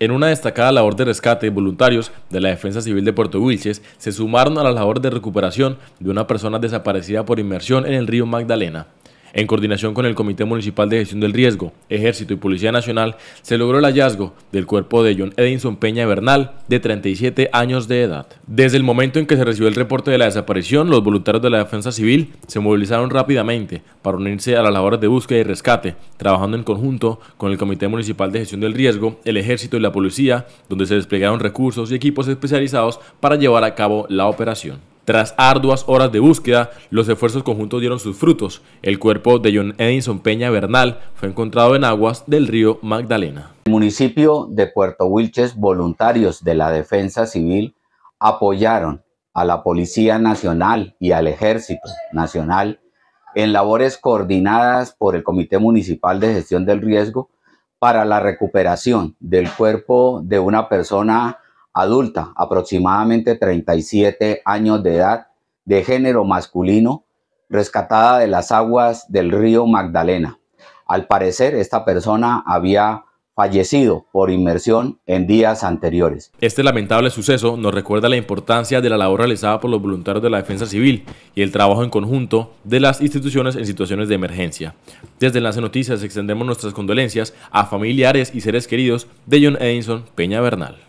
En una destacada labor de rescate, voluntarios de la Defensa Civil de Puerto Wilches se sumaron a la labor de recuperación de una persona desaparecida por inmersión en el río Magdalena. En coordinación con el Comité Municipal de Gestión del Riesgo, Ejército y Policía Nacional, se logró el hallazgo del cuerpo de John Edinson Peña Bernal, de 37 años de edad. Desde el momento en que se recibió el reporte de la desaparición, los voluntarios de la Defensa Civil se movilizaron rápidamente para unirse a las labores de búsqueda y rescate, trabajando en conjunto con el Comité Municipal de Gestión del Riesgo, el Ejército y la Policía, donde se desplegaron recursos y equipos especializados para llevar a cabo la operación. Tras arduas horas de búsqueda, los esfuerzos conjuntos dieron sus frutos. El cuerpo de John Edison Peña Bernal fue encontrado en aguas del río Magdalena. El municipio de Puerto Wilches, voluntarios de la Defensa Civil apoyaron a la Policía Nacional y al Ejército Nacional en labores coordinadas por el Comité Municipal de Gestión del Riesgo para la recuperación del cuerpo de una persona adulta, aproximadamente 37 años de edad, de género masculino, rescatada de las aguas del río Magdalena. Al parecer, esta persona había fallecido por inmersión en días anteriores. Este lamentable suceso nos recuerda la importancia de la labor realizada por los voluntarios de la defensa civil y el trabajo en conjunto de las instituciones en situaciones de emergencia. Desde Enlace Noticias extendemos nuestras condolencias a familiares y seres queridos de John Edison Peña Bernal.